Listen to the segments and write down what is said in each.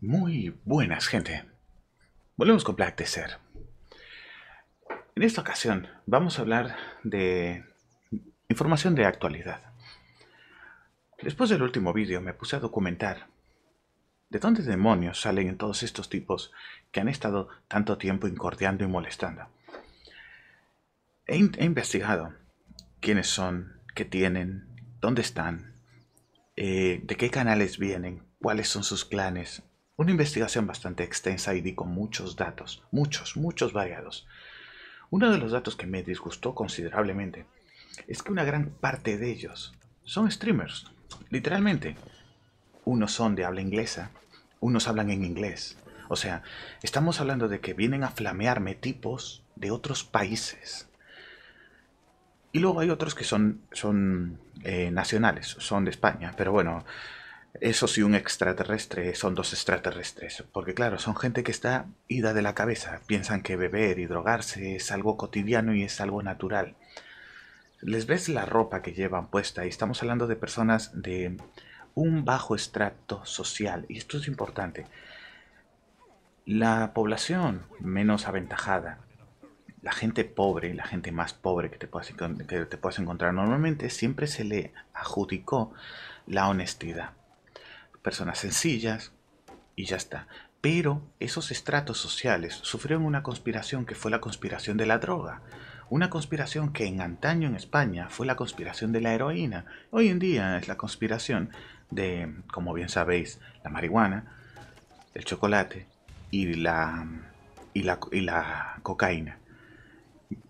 Muy buenas, gente. Volvemos con Black Desert. En esta ocasión vamos a hablar de información de actualidad. Después del último vídeo me puse a documentar de dónde demonios salen todos estos tipos que han estado tanto tiempo incordiando y molestando. He, investigado quiénes son, qué tienen, dónde están, eh, de qué canales vienen, cuáles son sus clanes, una investigación bastante extensa y di con muchos datos, muchos, muchos variados. Uno de los datos que me disgustó considerablemente es que una gran parte de ellos son streamers, literalmente. Unos son de habla inglesa, unos hablan en inglés. O sea, estamos hablando de que vienen a flamearme tipos de otros países. Y luego hay otros que son, son eh, nacionales, son de España, pero bueno, eso sí, un extraterrestre, son dos extraterrestres. Porque claro, son gente que está ida de la cabeza. Piensan que beber y drogarse es algo cotidiano y es algo natural. Les ves la ropa que llevan puesta y estamos hablando de personas de un bajo extracto social. Y esto es importante. La población menos aventajada, la gente pobre, la gente más pobre que te puedas, que te puedas encontrar normalmente, siempre se le adjudicó la honestidad personas sencillas, y ya está. Pero esos estratos sociales sufrieron una conspiración que fue la conspiración de la droga. Una conspiración que en antaño en España fue la conspiración de la heroína. Hoy en día es la conspiración de, como bien sabéis, la marihuana, el chocolate y la, y la, cocaína.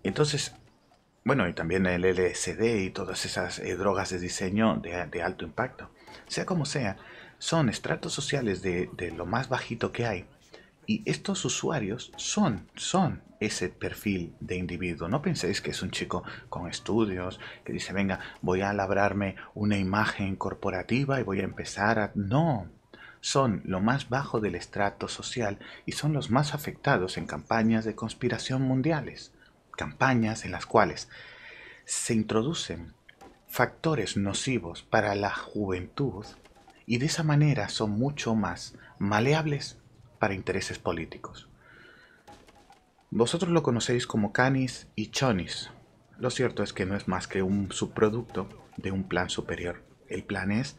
Entonces, bueno, y también el LSD y todas esas eh, drogas de diseño de, de alto impacto. Sea como sea, son estratos sociales de, lo más bajito que hay. Y estos usuarios son, son ese perfil de individuo. No penséis que es un chico con estudios que dice, venga, voy a labrarme una imagen corporativa y voy a empezar a... No, son lo más bajo del estrato social y son los más afectados en campañas de conspiración mundiales. Campañas en las cuales se introducen factores nocivos para la juventud y de esa manera son mucho más maleables para intereses políticos. Vosotros lo conocéis como canis y chonis. Lo cierto es que no es más que un subproducto de un plan superior. El plan es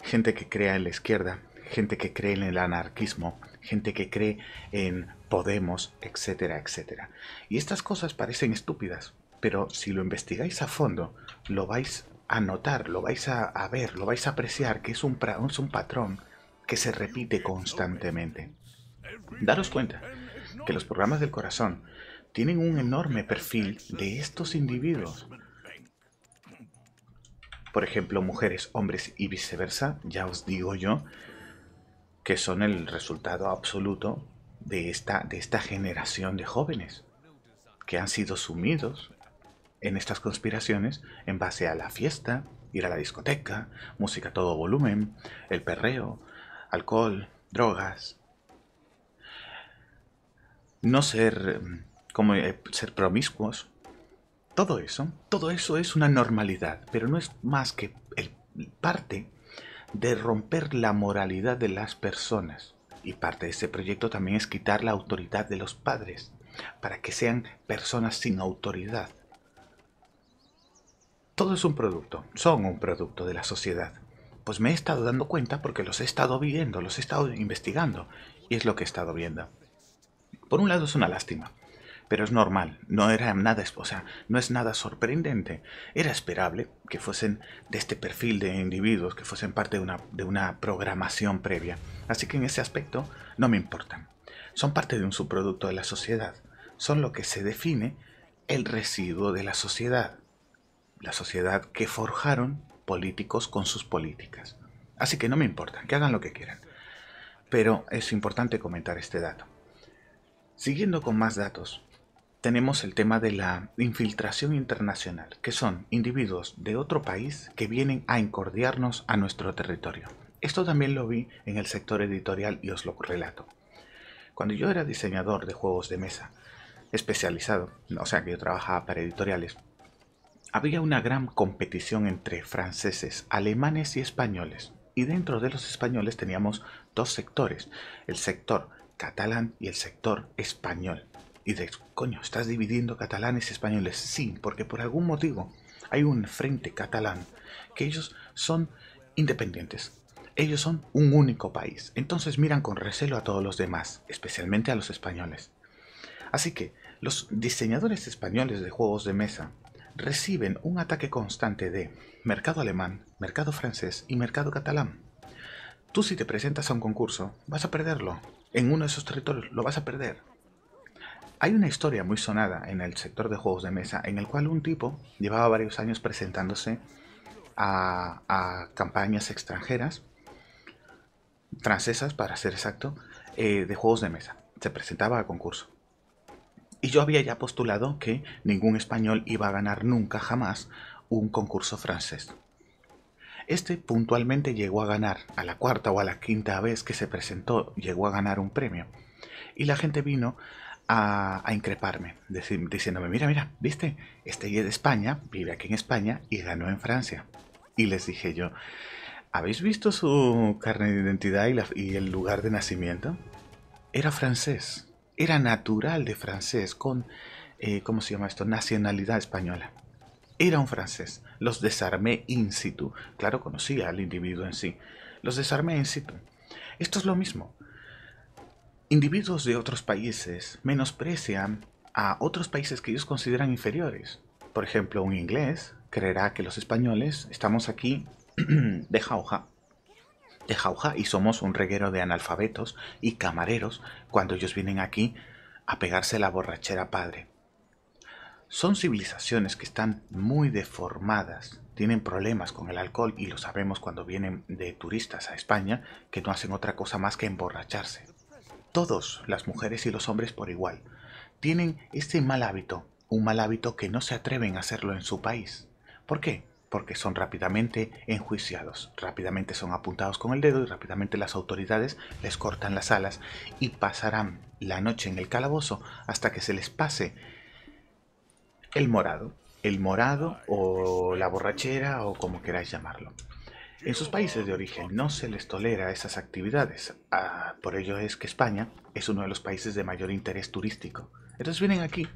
gente que crea en la izquierda, gente que cree en el anarquismo, gente que cree en Podemos, etcétera, etcétera. Y estas cosas parecen estúpidas, pero si lo investigáis a fondo, lo vais a notar, lo vais a, ver, lo vais a apreciar, que es un, un patrón que se repite constantemente. Daros cuenta que los programas del corazón tienen un enorme perfil de estos individuos. Por ejemplo, mujeres, hombres y viceversa, ya os digo yo, que son el resultado absoluto de esta, de esta generación de jóvenes que han sido sumidos en estas conspiraciones en base a la fiesta, ir a la discoteca, música a todo volumen, el perreo, alcohol, drogas. No ser, mm, como, eh, ser promiscuos. Todo eso, todo eso es una normalidad, pero no es más que el, parte de romper la moralidad de las personas. Y parte de ese proyecto también es quitar la autoridad de los padres, para que sean personas sin autoridad. Todo es un producto, son un producto de la sociedad. Pues me he estado dando cuenta porque los he estado viendo, los he estado investigando, y es lo que he estado viendo. Por un lado es una lástima, pero es normal, no era nada, o sea, no es nada sorprendente. Era esperable que fuesen de este perfil de individuos, que fuesen parte de una programación previa. Así que en ese aspecto no me importan. Son parte de un subproducto de la sociedad, son lo que se define el residuo de la sociedad la sociedad que forjaron políticos con sus políticas. Así que no me importa, que hagan lo que quieran. Pero es importante comentar este dato. Siguiendo con más datos, tenemos el tema de la infiltración internacional, que son individuos de otro país que vienen a encordiarnos a nuestro territorio. Esto también lo vi en el sector editorial y os lo relato. Cuando yo era diseñador de juegos de mesa, especializado, o sea que yo trabajaba para editoriales, había una gran competición entre franceses, alemanes y españoles. Y dentro de los españoles teníamos dos sectores, el sector catalán y el sector español. Y de coño, ¿estás dividiendo catalanes y españoles? Sí, porque por algún motivo hay un frente catalán que ellos son independientes. Ellos son un único país. Entonces miran con recelo a todos los demás, especialmente a los españoles. Así que los diseñadores españoles de juegos de mesa reciben un ataque constante de mercado alemán, mercado francés y mercado catalán. Tú si te presentas a un concurso, vas a perderlo. En uno de esos territorios lo vas a perder. Hay una historia muy sonada en el sector de juegos de mesa en el cual un tipo llevaba varios años presentándose a, campañas extranjeras, francesas para ser exacto, eh, de juegos de mesa. Se presentaba a concurso. Y yo había ya postulado que ningún español iba a ganar nunca jamás un concurso francés. Este puntualmente llegó a ganar, a la cuarta o a la quinta vez que se presentó, llegó a ganar un premio. Y la gente vino a, increparme, diciéndome, mira, mira, viste, este es de España, vive aquí en España y ganó en Francia. Y les dije yo, ¿habéis visto su carne de identidad y el lugar de nacimiento? Era francés era natural de francés, con, eh, ¿cómo se llama esto? Nacionalidad española. Era un francés. Los desarmé in situ. Claro, conocía al individuo en sí. Los desarmé in situ. Esto es lo mismo. Individuos de otros países menosprecian a otros países que ellos consideran inferiores. Por ejemplo, un inglés creerá que los españoles estamos aquí de jauja de jauja y somos un reguero de analfabetos y camareros cuando ellos vienen aquí a pegarse la borrachera padre. Son civilizaciones que están muy deformadas, tienen problemas con el alcohol y lo sabemos cuando vienen de turistas a España, que no hacen otra cosa más que emborracharse. Todos, las mujeres y los hombres por igual, tienen este mal hábito, un mal hábito que no se atreven a hacerlo en su país. ¿Por qué? porque son rápidamente enjuiciados, rápidamente son apuntados con el dedo y rápidamente las autoridades les cortan las alas y pasarán la noche en el calabozo hasta que se les pase el morado, el morado o la borrachera o como queráis llamarlo. En sus países de origen no se les tolera esas actividades, ah, por ello es que España es uno de los países de mayor interés turístico. Entonces vienen aquí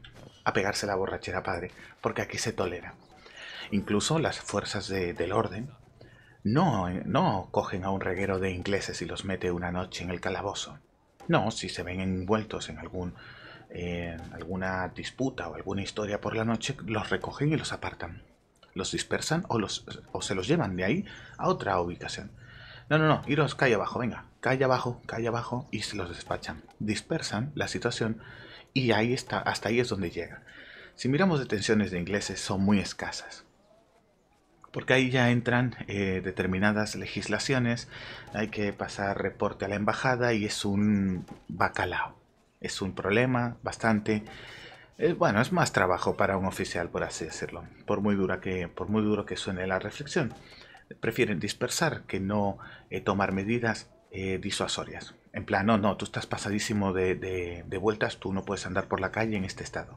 a pegarse la borrachera padre, porque aquí se tolera. Incluso las fuerzas del orden no, no cogen a un reguero de ingleses y los mete una noche en el calabozo. No, si se ven envueltos en algún, eh, alguna disputa o alguna historia por la noche, los recogen y los apartan. Los dispersan o, los, se los llevan de ahí a otra ubicación. No, no, no, iros calle abajo, venga, calle abajo, calle abajo y se los despachan. Dispersan la situación y ahí está, hasta ahí es donde llega. Si miramos detenciones de ingleses son muy escasas porque ahí ya entran eh, determinadas legislaciones, hay que pasar reporte a la embajada y es un bacalao, es un problema bastante... Eh, bueno, es más trabajo para un oficial, por así decirlo, por muy, dura que, por muy duro que suene la reflexión. Prefieren dispersar que no eh, tomar medidas disuasorias. En plan, no, no, tú estás pasadísimo de vueltas, tú no puedes andar por la calle en este estado.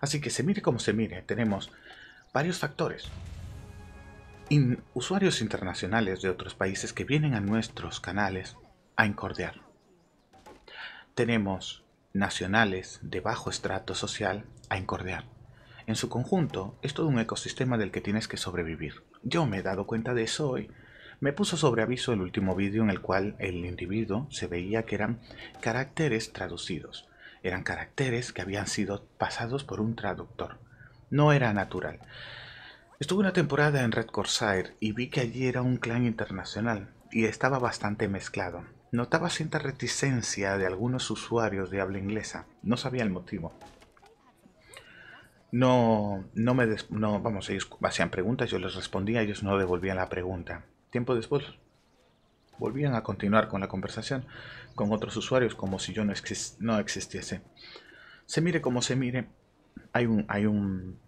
Así que se mire como se mire, tenemos varios factores usuarios internacionales de otros países que vienen a nuestros canales a encordear. Tenemos nacionales de bajo estrato social a encordear. En su conjunto, es todo un ecosistema del que tienes que sobrevivir. Yo me he dado cuenta de eso hoy. Me puso sobre aviso el último vídeo en el cual el individuo se veía que eran caracteres traducidos. Eran caracteres que habían sido pasados por un traductor. No era natural. Estuve una temporada en Red Corsair y vi que allí era un clan internacional y estaba bastante mezclado. Notaba cierta reticencia de algunos usuarios de habla inglesa, no sabía el motivo. No, no me, no, vamos, ellos hacían preguntas, yo les respondía, ellos no devolvían la pregunta. Tiempo después volvían a continuar con la conversación con otros usuarios como si yo no, no existiese. Se mire como se mire, hay un, hay un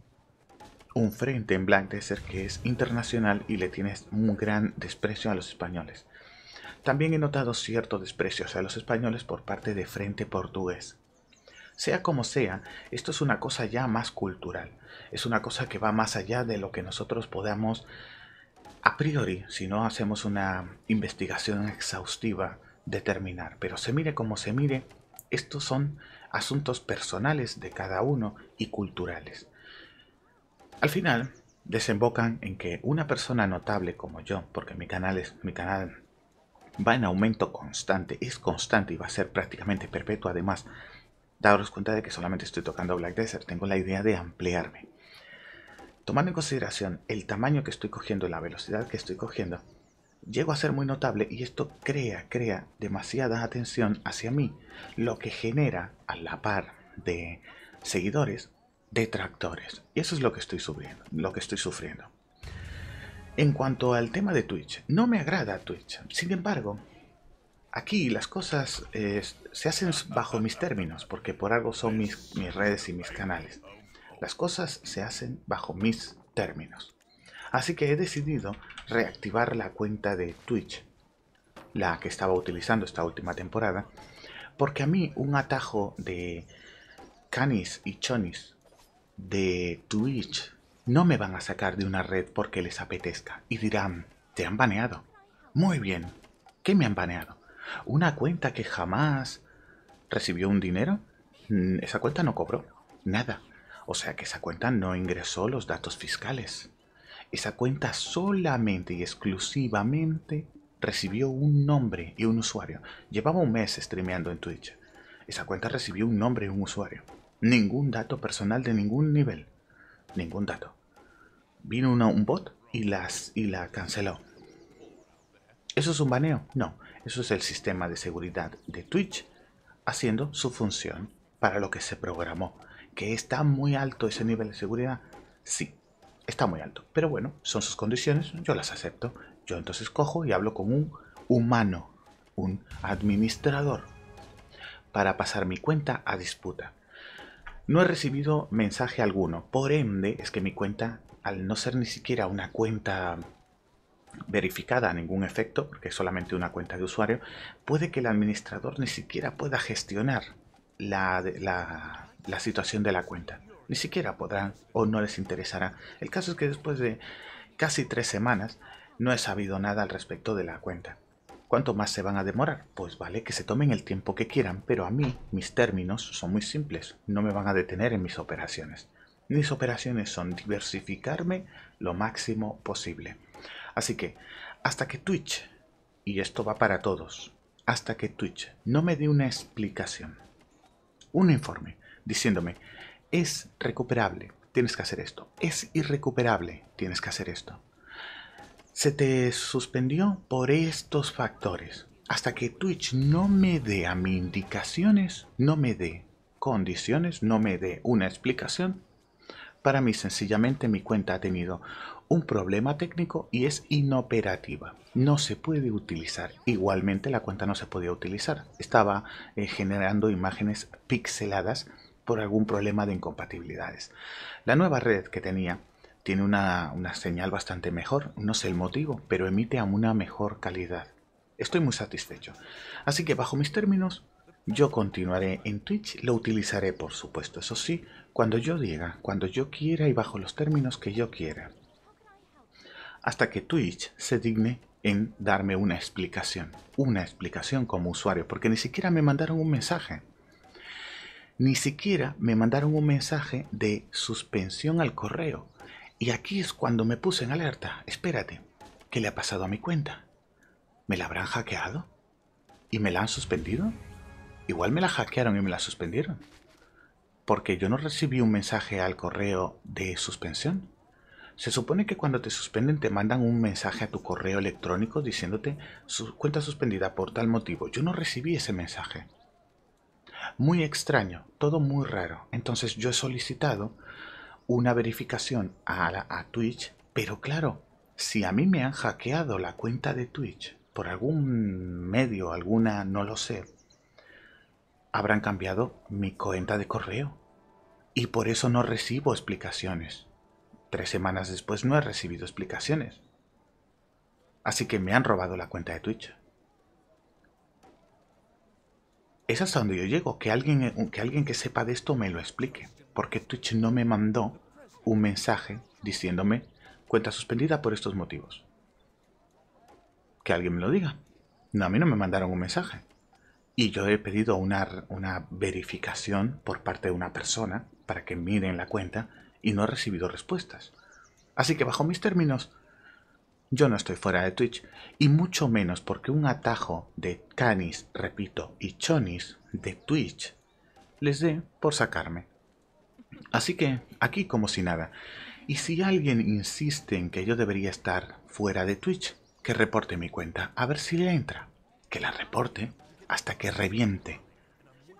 un frente en ser que es internacional y le tienes un gran desprecio a los españoles. También he notado cierto desprecio a los españoles por parte de Frente Portugués. Sea como sea, esto es una cosa ya más cultural, es una cosa que va más allá de lo que nosotros podamos a priori, si no hacemos una investigación exhaustiva, determinar. Pero se mire como se mire, estos son asuntos personales de cada uno y culturales. Al final, desembocan en que una persona notable como yo, porque mi canal es mi canal va en aumento constante, es constante y va a ser prácticamente perpetuo. Además, daros cuenta de que solamente estoy tocando Black Desert, tengo la idea de ampliarme. Tomando en consideración el tamaño que estoy cogiendo, la velocidad que estoy cogiendo, llego a ser muy notable y esto crea, crea demasiada atención hacia mí, lo que genera a la par de seguidores detractores. Y eso es lo que estoy sufriendo, lo que estoy sufriendo. En cuanto al tema de Twitch, no me agrada Twitch. Sin embargo, aquí las cosas eh, se hacen bajo mis términos, porque por algo son mis, mis redes y mis canales. Las cosas se hacen bajo mis términos. Así que he decidido reactivar la cuenta de Twitch, la que estaba utilizando esta última temporada, porque a mí un atajo de canis y chonis de Twitch no me van a sacar de una red porque les apetezca y dirán, te han baneado. Muy bien, ¿qué me han baneado? ¿Una cuenta que jamás recibió un dinero? Mm, esa cuenta no cobró, nada. O sea que esa cuenta no ingresó los datos fiscales. Esa cuenta solamente y exclusivamente recibió un nombre y un usuario. Llevaba un mes streameando en Twitch. Esa cuenta recibió un nombre y un usuario ningún dato personal de ningún nivel. Ningún dato. Vino un bot y, las, y la canceló. ¿Eso es un baneo? No, eso es el sistema de seguridad de Twitch haciendo su función para lo que se programó. ¿Que está muy alto ese nivel de seguridad? Sí, está muy alto. Pero bueno, son sus condiciones, yo las acepto. Yo entonces cojo y hablo con un humano, un administrador, para pasar mi cuenta a disputa. No he recibido mensaje alguno, por ende es que mi cuenta, al no ser ni siquiera una cuenta verificada a ningún efecto, porque es solamente una cuenta de usuario, puede que el administrador ni siquiera pueda gestionar la, situación de la cuenta. Ni siquiera podrán o no les interesará. El caso es que después de casi tres semanas no he sabido nada al respecto de la cuenta. ¿Cuánto más se van a demorar? Pues vale, que se tomen el tiempo que quieran, pero a mí mis términos son muy simples, no me van a detener en mis operaciones. Mis operaciones son diversificarme lo máximo posible. Así que, hasta que Twitch, y esto va para todos, hasta que Twitch no me dé una explicación, un informe, diciéndome, es recuperable, tienes que hacer esto, es irrecuperable, tienes que hacer esto se te suspendió por estos factores. Hasta que Twitch no me dé a mí indicaciones, no me dé condiciones, no me dé una explicación, para mí sencillamente mi cuenta ha tenido un problema técnico y es inoperativa. No se puede utilizar. Igualmente la cuenta no se podía utilizar. Estaba eh, generando imágenes pixeladas por algún problema de incompatibilidades. La nueva red que tenía tiene una, señal bastante mejor, no sé el motivo, pero emite a una mejor calidad. Estoy muy satisfecho. Así que bajo mis términos, yo continuaré en Twitch, lo utilizaré por supuesto, eso sí, cuando yo diga, cuando yo quiera y bajo los términos que yo quiera. Hasta que Twitch se digne en darme una explicación, una explicación como usuario, porque ni siquiera me mandaron un mensaje ni siquiera me mandaron un mensaje de suspensión al correo. Y aquí es cuando me puse en alerta. Espérate, ¿qué le ha pasado a mi cuenta? ¿Me la habrán hackeado? ¿Y me la han suspendido? Igual me la hackearon y me la suspendieron. Porque yo no recibí un mensaje al correo de suspensión. Se supone que cuando te suspenden te mandan un mensaje a tu correo electrónico diciéndote su cuenta suspendida por tal motivo. Yo no recibí ese mensaje. Muy extraño, todo muy raro. Entonces yo he solicitado una verificación a, Twitch, pero claro, si a mí me han hackeado la cuenta de Twitch por algún medio, alguna, no lo sé, habrán cambiado mi cuenta de correo. Y por eso no recibo explicaciones. Tres semanas después no he recibido explicaciones. Así que me han robado la cuenta de Twitch. Es hasta donde yo llego, que alguien que, alguien que sepa de esto me lo explique porque Twitch no me mandó un mensaje diciéndome cuenta suspendida por estos motivos. Que alguien me lo diga. No, a mí no me mandaron un mensaje. Y yo he pedido una, una verificación por parte de una persona para que miren la cuenta y no he recibido respuestas. Así que bajo mis términos, yo no estoy fuera de Twitch, y mucho menos porque un atajo de canis, repito, y chonis de Twitch les dé por sacarme. Así que, aquí como si nada. Y si alguien insiste en que yo debería estar fuera de Twitch, que reporte mi cuenta, a ver si le entra. Que la reporte hasta que reviente.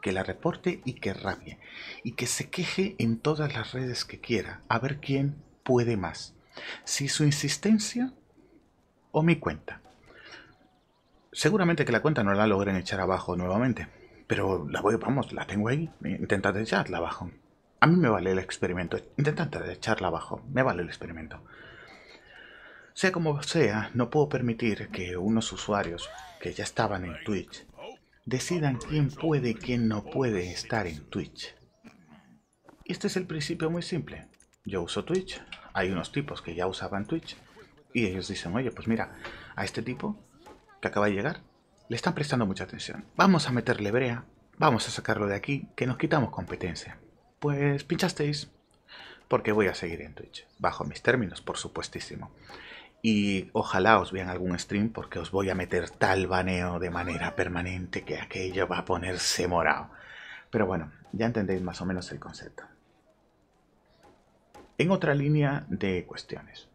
Que la reporte y que rabie. Y que se queje en todas las redes que quiera, a ver quién puede más. Si su insistencia o mi cuenta. Seguramente que la cuenta no la logren echar abajo nuevamente. Pero la voy, vamos, la tengo ahí. Intentad echarla abajo. A mí me vale el experimento. Intentando echarla abajo. Me vale el experimento. Sea como sea, no puedo permitir que unos usuarios que ya estaban en Twitch decidan quién puede y quién no puede estar en Twitch. Este es el principio muy simple. Yo uso Twitch, hay unos tipos que ya usaban Twitch y ellos dicen, oye, pues mira, a este tipo que acaba de llegar le están prestando mucha atención. Vamos a meterle brea, vamos a sacarlo de aquí, que nos quitamos competencia pues pinchasteis. Porque voy a seguir en Twitch, bajo mis términos, por supuestísimo. Y ojalá os vean algún stream porque os voy a meter tal baneo de manera permanente que aquello va a ponerse morado. Pero bueno, ya entendéis más o menos el concepto. En otra línea de cuestiones.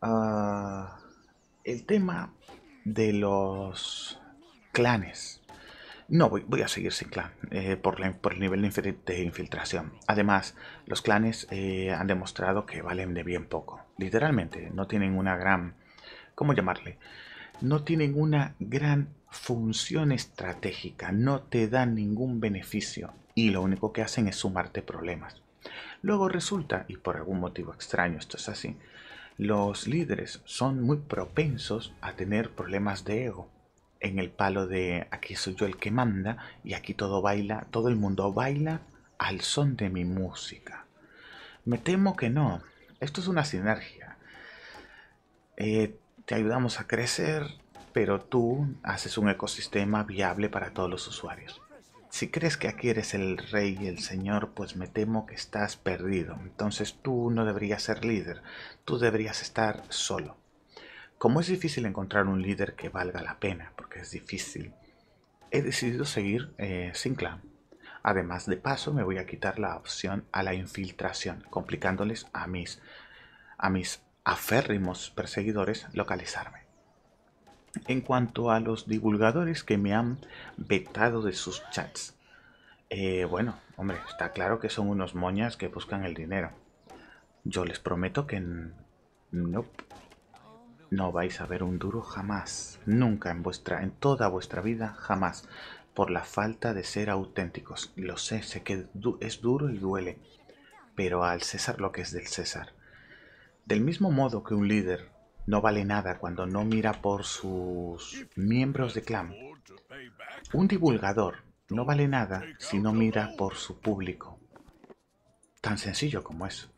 Ah, el tema de los clanes no, voy, a seguir sin clan eh, por, el nivel de infiltración. Además, los clanes eh, han demostrado que valen de bien poco. Literalmente, no tienen una gran... ¿Cómo llamarle? No tienen una gran función estratégica. No te dan ningún beneficio. Y lo único que hacen es sumarte problemas. Luego resulta, y por algún motivo extraño esto es así, los líderes son muy propensos a tener problemas de ego en el palo de aquí soy yo el que manda y aquí todo baila, todo el mundo baila al son de mi música. Me temo que no. Esto es una sinergia. Eh, te ayudamos a crecer, pero tú haces un ecosistema viable para todos los usuarios. Si crees que aquí eres el rey y el señor, pues me temo que estás perdido. Entonces tú no deberías ser líder, tú deberías estar solo. Como es difícil encontrar un líder que valga la pena, es difícil, he decidido seguir eh, sin clan. Además, de paso, me voy a quitar la opción a la infiltración, complicándoles a mis, a mis aférrimos perseguidores localizarme. En cuanto a los divulgadores que me han vetado de sus chats, eh, bueno, hombre, está claro que son unos moñas que buscan el dinero. Yo les prometo que no, no vais a ver un duro jamás, nunca en vuestra, en toda vuestra vida, jamás, por la falta de ser auténticos. Lo sé, sé que es duro y duele, pero al César lo que es del César. Del mismo modo que un líder no vale nada cuando no mira por sus miembros de clan, un divulgador no vale nada si no mira por su público. Tan sencillo como es.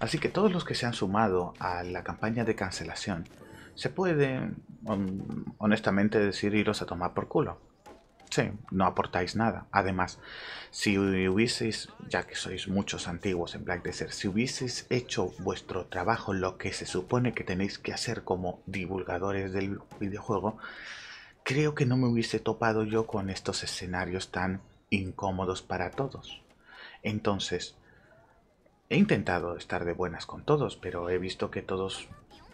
Así que todos los que se han sumado a la campaña de cancelación, se puede um, honestamente decir iros a tomar por culo. Sí, no aportáis nada. Además, si hubieseis, ya que sois muchos antiguos en Black Desert, si hubieseis hecho vuestro trabajo, lo que se supone que tenéis que hacer como divulgadores del videojuego, creo que no me hubiese topado yo con estos escenarios tan incómodos para todos. Entonces, He intentado estar de buenas con todos, pero he visto que todos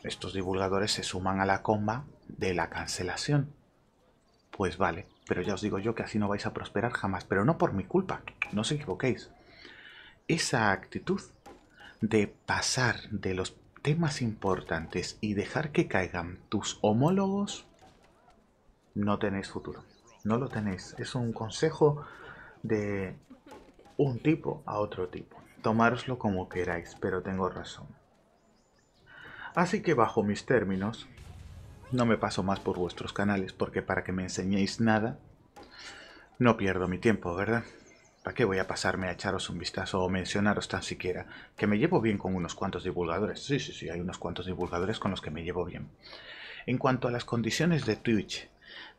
estos divulgadores se suman a la comba de la cancelación. Pues vale, pero ya os digo yo que así no vais a prosperar jamás, pero no por mi culpa, no os equivoquéis. Esa actitud de pasar de los temas importantes y dejar que caigan tus homólogos, no tenéis futuro. No lo tenéis. Es un consejo de un tipo a otro tipo tomároslo como queráis, pero tengo razón. Así que bajo mis términos, no me paso más por vuestros canales, porque para que me enseñéis nada, no pierdo mi tiempo, ¿verdad? ¿Para qué voy a pasarme a echaros un vistazo o mencionaros tan siquiera? Que me llevo bien con unos cuantos divulgadores. Sí, sí, sí, hay unos cuantos divulgadores con los que me llevo bien. En cuanto a las condiciones de Twitch,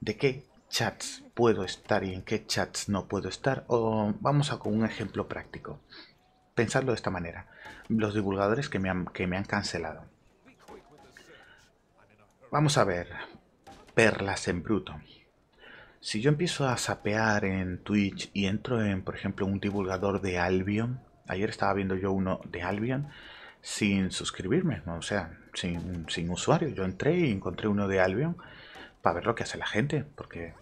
de qué chats puedo estar y en qué chats no puedo estar, vamos a con un ejemplo práctico. Pensarlo de esta manera, los divulgadores que me han, que me han cancelado. Vamos a ver, perlas en bruto. Si yo empiezo a sapear en Twitch y entro en, por ejemplo, un divulgador de Albion, ayer estaba viendo yo uno de Albion sin suscribirme, o sea, sin, sin usuario. Yo entré y encontré uno de Albion para ver lo que hace la gente, porque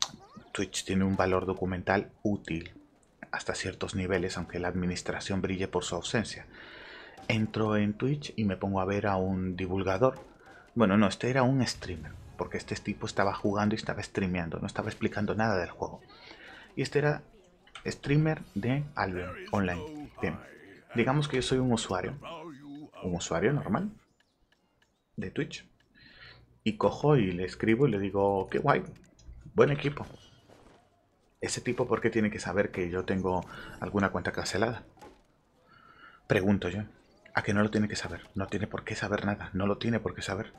Twitch tiene un valor documental útil hasta ciertos niveles, aunque la administración brille por su ausencia. Entro en Twitch y me pongo a ver a un divulgador. Bueno, no, este era un streamer, porque este tipo estaba jugando y estaba streameando, no estaba explicando nada del juego. Y este era streamer de Albion Online. digamos que yo soy un usuario, un usuario normal de Twitch. Y cojo y le escribo y le digo, qué guay, buen equipo, ¿Ese tipo por qué tiene que saber que yo tengo alguna cuenta cancelada? Pregunto yo. ¿A que no lo tiene que saber? No tiene por qué saber nada. No lo tiene por qué saber.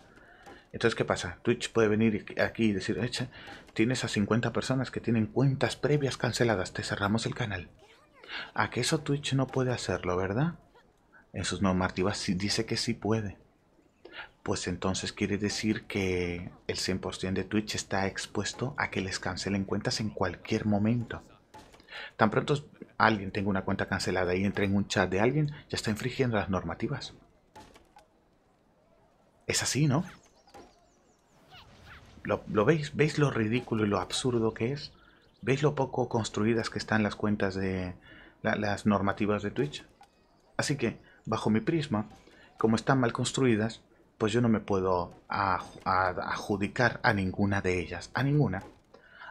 Entonces, ¿qué pasa? Twitch puede venir aquí y decir, echa, tienes a 50 personas que tienen cuentas previas canceladas, te cerramos el canal. ¿A que eso Twitch no puede hacerlo, verdad? En sus normativas dice que sí puede pues entonces quiere decir que el 100% de Twitch está expuesto a que les cancelen cuentas en cualquier momento. Tan pronto alguien tenga una cuenta cancelada y entre en un chat de alguien, ya está infringiendo las normativas. Es así, ¿no? ¿Lo, veis? ¿Veis lo ridículo y lo absurdo que es? ¿Veis lo poco construidas que están las cuentas de las normativas de Twitch? Así que, bajo mi prisma, como están mal construidas, pues yo no me puedo adjudicar a ninguna de ellas, a ninguna.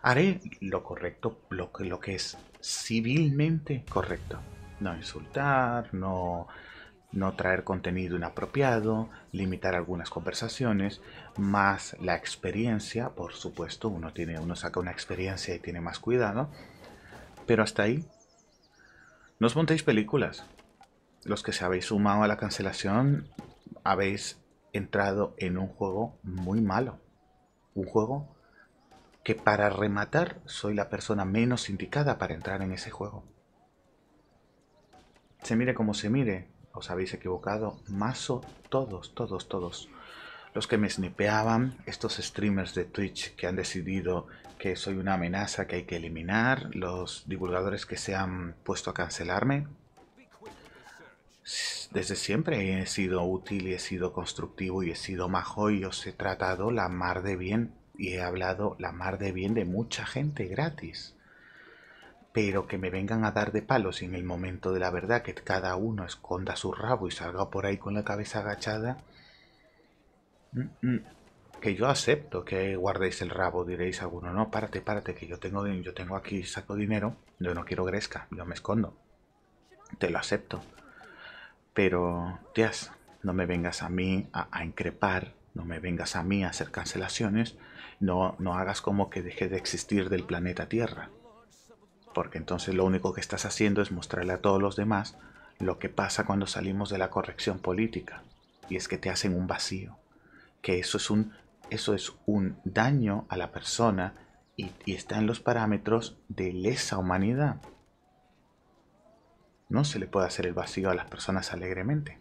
Haré lo correcto, lo, que es civilmente correcto. No insultar, no, no traer contenido inapropiado, limitar algunas conversaciones, más la experiencia, por supuesto, uno, tiene, uno saca una experiencia y tiene más cuidado. Pero hasta ahí, no os montéis películas. Los que se habéis sumado a la cancelación, habéis entrado en un juego muy malo. Un juego que para rematar soy la persona menos indicada para entrar en ese juego. Se mire como se mire, os habéis equivocado, mazo todos, todos, todos. Los que me snipeaban, estos streamers de Twitch que han decidido que soy una amenaza que hay que eliminar, los divulgadores que se han puesto a cancelarme, desde siempre he sido útil y he sido constructivo y he sido majo y os he tratado la mar de bien y he hablado la mar de bien de mucha gente gratis. Pero que me vengan a dar de palos en el momento de la verdad que cada uno esconda su rabo y salga por ahí con la cabeza agachada. Que yo acepto que guardéis el rabo, diréis alguno. No, párate, párate, que yo tengo, yo tengo aquí, saco dinero. Yo no quiero gresca, yo me escondo. Te lo acepto pero, tías, no me vengas a mí a, increpar, no me vengas a mí a hacer cancelaciones, no, no hagas como que deje de existir del planeta Tierra. Porque entonces lo único que estás haciendo es mostrarle a todos los demás lo que pasa cuando salimos de la corrección política. Y es que te hacen un vacío. Que eso es un, eso es un daño a la persona y, y está en los parámetros de lesa humanidad. No se le puede hacer el vacío a las personas alegremente,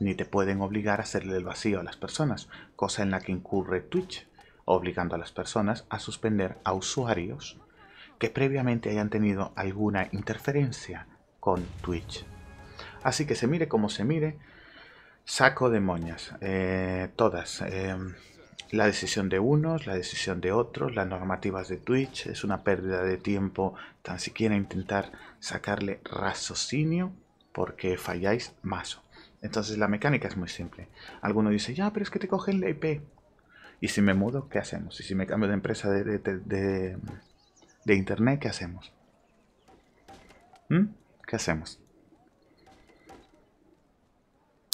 ni te pueden obligar a hacerle el vacío a las personas, cosa en la que incurre Twitch, obligando a las personas a suspender a usuarios que previamente hayan tenido alguna interferencia con Twitch. Así que se mire como se mire, saco de moñas, eh, todas. Eh, la decisión de unos, la decisión de otros, las normativas de Twitch, es una pérdida de tiempo tan siquiera intentar sacarle raciocinio porque falláis mazo. Entonces la mecánica es muy simple. Alguno dice, ya, pero es que te cogen la IP. E y si me mudo, ¿qué hacemos? Y si me cambio de empresa de, de, de, internet, ¿qué hacemos? ¿Mm? ¿Qué hacemos?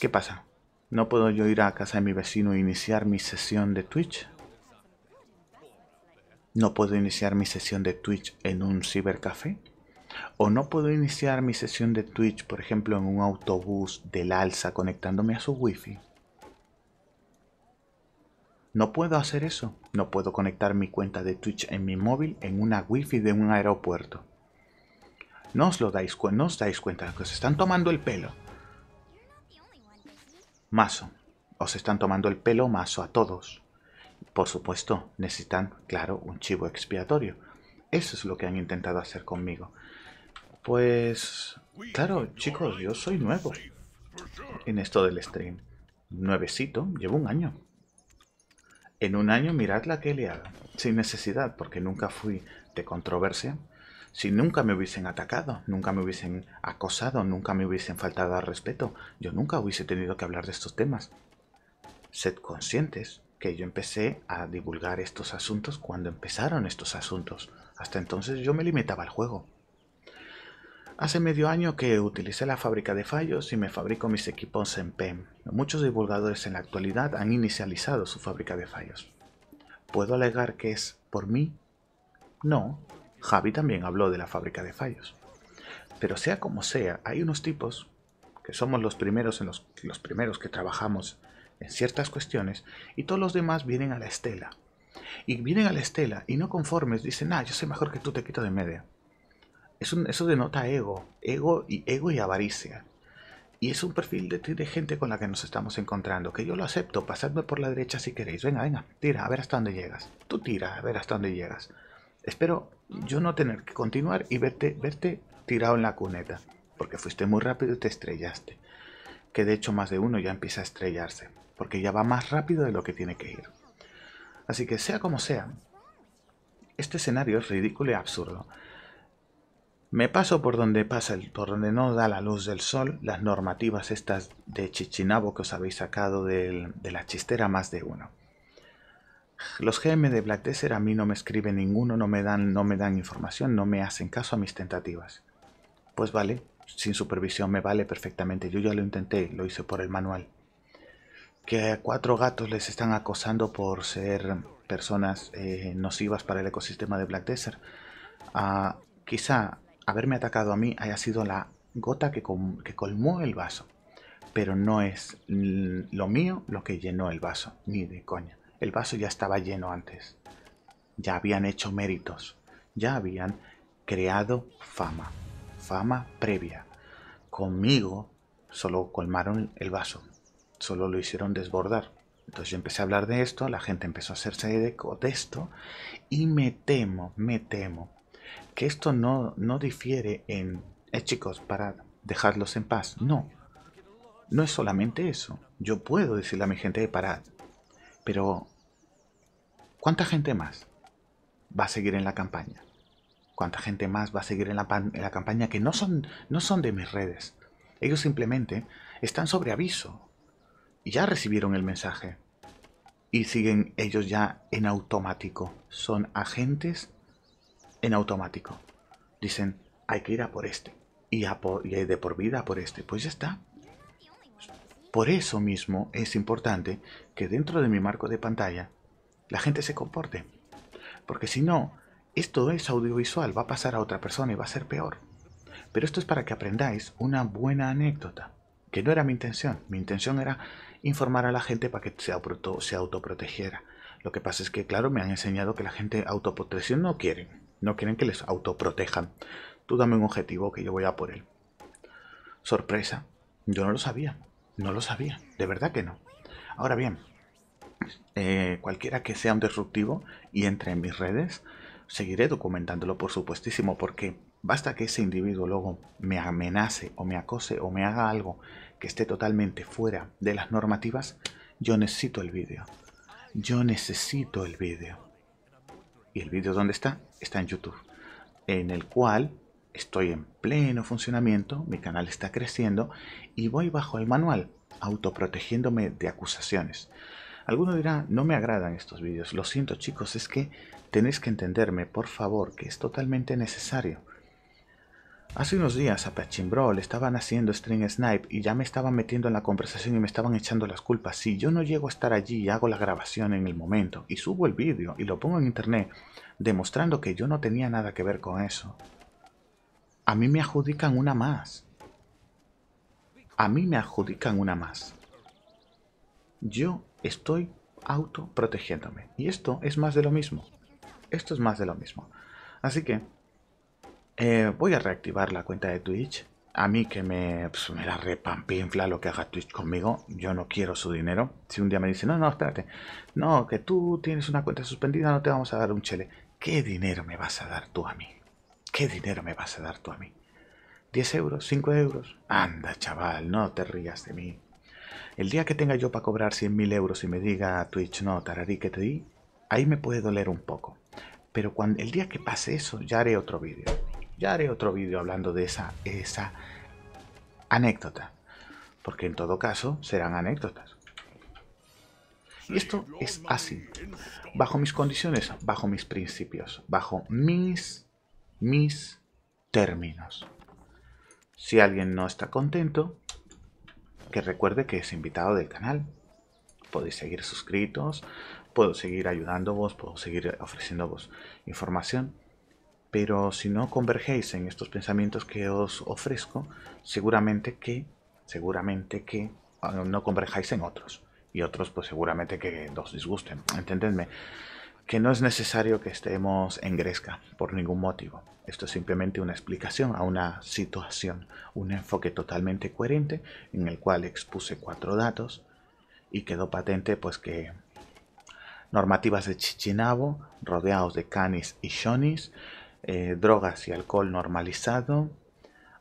¿Qué pasa? ¿No puedo yo ir a casa de mi vecino e iniciar mi sesión de Twitch? ¿No puedo iniciar mi sesión de Twitch en un cibercafé? ¿O no puedo iniciar mi sesión de Twitch, por ejemplo, en un autobús del alza conectándome a su wifi? No puedo hacer eso. No puedo conectar mi cuenta de Twitch en mi móvil en una wifi de un aeropuerto. No os, lo dais, no os dais cuenta que os están tomando el pelo. Mazo, os están tomando el pelo mazo a todos. Por supuesto, necesitan, claro, un chivo expiatorio. Eso es lo que han intentado hacer conmigo. Pues, claro, chicos, yo soy nuevo en esto del stream. Nuevecito, llevo un año. En un año mirad la que le haga, sin necesidad, porque nunca fui de controversia, si nunca me hubiesen atacado, nunca me hubiesen acosado, nunca me hubiesen faltado al respeto, yo nunca hubiese tenido que hablar de estos temas. Sed conscientes que yo empecé a divulgar estos asuntos cuando empezaron estos asuntos. Hasta entonces yo me limitaba al juego. Hace medio año que utilicé la fábrica de fallos y me fabrico mis equipos en PEM. Muchos divulgadores en la actualidad han inicializado su fábrica de fallos. ¿Puedo alegar que es por mí? No, Javi también habló de la fábrica de fallos. Pero sea como sea, hay unos tipos que somos los primeros, en los, primeros que trabajamos en ciertas cuestiones y todos los demás vienen a la estela. Y vienen a la estela y no conformes, dicen, ah, yo sé mejor que tú, te quito de media. Eso, eso denota ego, ego y ego y avaricia. Y es un perfil de, gente con la que nos estamos encontrando. Que yo lo acepto, pasadme por la derecha si queréis. Venga, venga, tira, a ver hasta dónde llegas. Tú tira, a ver hasta dónde llegas. Espero yo no tener que continuar y verte, verte tirado en la cuneta. Porque fuiste muy rápido y te estrellaste. Que de hecho más de uno ya empieza a estrellarse. Porque ya va más rápido de lo que tiene que ir. Así que sea como sea, este escenario es ridículo y absurdo. Me paso por donde pasa el, por no da la luz del sol, las normativas estas de Chichinabo que os habéis sacado de la chistera más de uno. Los GM de Black Desert a mí no me escriben ninguno, no me dan, no me dan información, no me hacen caso a mis tentativas. Pues vale, sin supervisión me vale perfectamente. Yo ya lo intenté, lo hice por el manual. Que a cuatro gatos les están acosando por ser personas eh, nocivas para el ecosistema de Black Desert. Ah, quizá haberme atacado a mí haya sido la gota que colmó el vaso. Pero no es lo mío lo que llenó el vaso, ni de coña. El vaso ya estaba lleno antes. Ya habían hecho méritos. Ya habían creado fama. Fama previa. Conmigo solo colmaron el vaso. Solo lo hicieron desbordar. Entonces yo empecé a hablar de esto, la gente empezó a hacerse de esto y me temo, me temo que esto no, no difiere en, eh chicos, para dejarlos en paz. No, no es solamente eso. Yo puedo decirle a mi gente de parad, pero ¿Cuánta gente más va a seguir en la campaña? ¿Cuánta gente más va a seguir en la, campaña que no son, no son de mis redes? Ellos simplemente están sobre aviso ya recibieron el mensaje. Y siguen ellos ya en automático. Son agentes en automático. Dicen, hay que ir a por este. Y, de por vida a por este. Pues ya está. Por eso mismo es importante que dentro de mi marco de pantalla la gente se comporte. Porque si no, esto es audiovisual, va a pasar a otra persona y va a ser peor. Pero esto es para que aprendáis una buena anécdota, que no era mi intención. Mi intención era informar a la gente para que se, auto, autoprotegiera. Lo que pasa es que, claro, me han enseñado que la gente autoprotección no quiere, No quieren que les autoprotejan. Tú dame un objetivo que yo voy a por él. Sorpresa, yo no lo sabía. No lo sabía, de verdad que no. Ahora bien, eh, cualquiera que sea un disruptivo y entre en mis redes, seguiré documentándolo por supuestísimo, porque basta que ese individuo luego me amenace o me acose o me haga algo que esté totalmente fuera de las normativas, yo necesito el vídeo. Yo necesito el vídeo. ¿Y el vídeo dónde está? Está en YouTube, en el cual estoy en pleno funcionamiento, mi canal está creciendo y voy bajo el manual, autoprotegiéndome de acusaciones. Alguno dirá, no me agradan estos vídeos. Lo siento chicos, es que tenéis que entenderme, por favor, que es totalmente necesario. Hace unos días a le estaban haciendo String Snipe y ya me estaban metiendo en la conversación y me estaban echando las culpas. Si yo no llego a estar allí y hago la grabación en el momento y subo el vídeo y lo pongo en internet demostrando que yo no tenía nada que ver con eso, a mí me adjudican una más. A mí me adjudican una más. Yo estoy autoprotegiéndome. Y esto es más de lo mismo. Esto es más de lo mismo. Así que eh, voy a reactivar la cuenta de Twitch. A mí que pues, me, la repampinfla lo que haga Twitch conmigo. Yo no quiero su dinero. Si un día me dice, no, no, espérate. No, que tú tienes una cuenta suspendida, no te vamos a dar un chele. ¿Qué dinero me vas a dar tú a mí? ¿Qué dinero me vas a dar tú a mí? ¿10 euros? ¿5 euros? Anda, chaval, no te rías de mí. El día que tenga yo para cobrar 100.000 euros y me diga Twitch, no, tararí que te di, ahí me puede doler un poco. Pero cuando, el día que pase eso, ya haré otro vídeo. Ya haré otro vídeo hablando de esa, esa anécdota. Porque en todo caso serán anécdotas. Y esto es así. Bajo mis condiciones, bajo mis principios, bajo mis, mis términos. Si alguien no está contento, que recuerde que es invitado del canal. Podéis seguir suscritos, puedo seguir ayudándoos, puedo seguir ofreciéndoos información. Pero si no convergéis en estos pensamientos que os ofrezco, seguramente que, seguramente que ah, no converjáis en otros. Y otros pues seguramente que os disgusten. Entendedme que no es necesario que estemos en Gresca por ningún motivo. Esto es simplemente una explicación a una situación, un enfoque totalmente coherente en el cual expuse cuatro datos y quedó patente pues que normativas de Chichinabo rodeados de canis y shonis, eh, drogas y alcohol normalizado,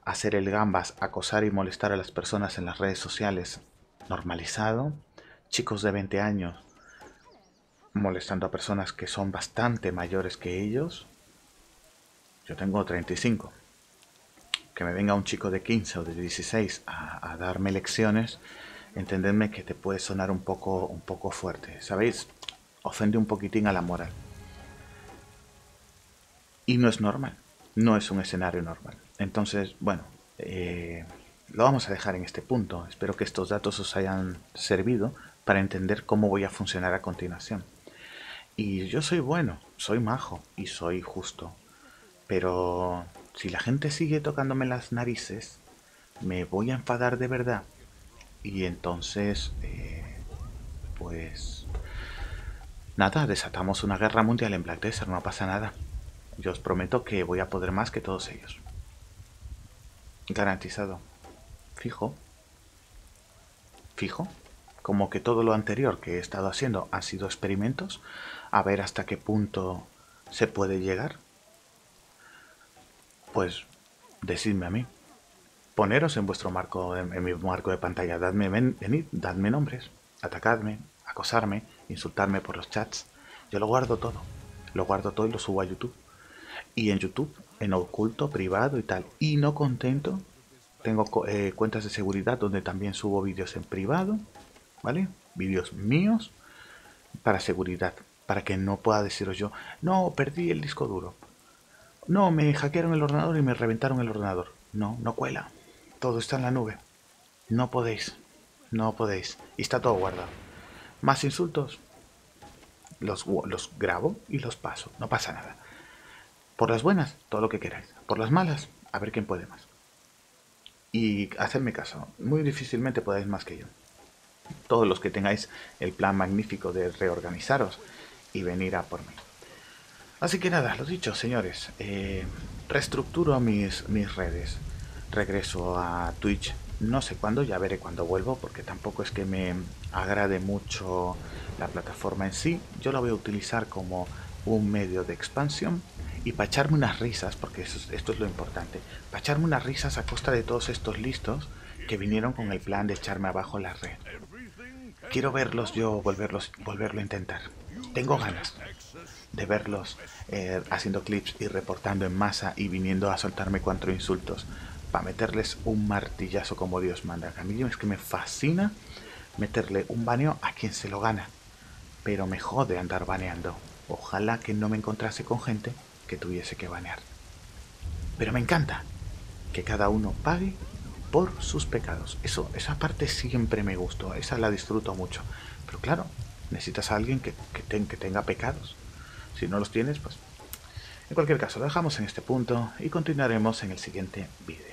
hacer el gambas, acosar y molestar a las personas en las redes sociales normalizado, chicos de 20 años molestando a personas que son bastante mayores que ellos. Yo tengo 35. Que me venga un chico de 15 o de 16 a, darme lecciones, entendedme que te puede sonar un poco, un poco fuerte, ¿sabéis? Ofende un poquitín a la moral. Y no es normal, no es un escenario normal. Entonces, bueno, eh, lo vamos a dejar en este punto. Espero que estos datos os hayan servido para entender cómo voy a funcionar a continuación. Y yo soy bueno, soy majo y soy justo. Pero si la gente sigue tocándome las narices, me voy a enfadar de verdad. Y entonces, eh, pues... Nada, desatamos una guerra mundial en Black Desert, no pasa nada. Yo os prometo que voy a poder más que todos ellos. Garantizado. Fijo. Fijo como que todo lo anterior que he estado haciendo ha sido experimentos, a ver hasta qué punto se puede llegar, pues decidme a mí. Poneros en vuestro marco, en, mi marco de pantalla, dadme, dadme nombres, atacadme, acosarme, insultarme por los chats. Yo lo guardo todo, lo guardo todo y lo subo a YouTube. Y en YouTube, en oculto, privado y tal. Y no contento, tengo eh, cuentas de seguridad donde también subo vídeos en privado ¿vale? Vídeos míos para seguridad, para que no pueda deciros yo, no, perdí el disco duro. No, me hackearon el ordenador y me reventaron el ordenador. No, no cuela. Todo está en la nube. No podéis. No podéis. Y está todo guardado. Más insultos. Los, los grabo y los paso. No pasa nada. Por las buenas, todo lo que queráis. Por las malas, a ver quién puede más. Y hacedme caso. Muy difícilmente podáis más que yo todos los que tengáis el plan magnífico de reorganizaros y venir a por mí. Así que nada, lo dicho, señores, eh, reestructuro mis, mis redes, regreso a Twitch, no sé cuándo, ya veré cuándo vuelvo, porque tampoco es que me agrade mucho la plataforma en sí, yo la voy a utilizar como un medio de expansión y para echarme unas risas, porque esto es lo importante, para unas risas a costa de todos estos listos que vinieron con el plan de echarme abajo la red. Quiero verlos yo, volverlos, volverlo a intentar. Tengo ganas de verlos eh, haciendo clips y reportando en masa y viniendo a soltarme cuatro insultos para meterles un martillazo como Dios manda. A mí es que me fascina meterle un baneo a quien se lo gana, pero me jode andar baneando. Ojalá que no me encontrase con gente que tuviese que banear. Pero me encanta que cada uno pague por sus pecados. Eso, esa parte siempre me gustó, esa la disfruto mucho. Pero claro, necesitas a alguien que, que, tenga pecados. Si no los tienes, pues... En cualquier caso, lo dejamos en este punto y continuaremos en el siguiente vídeo.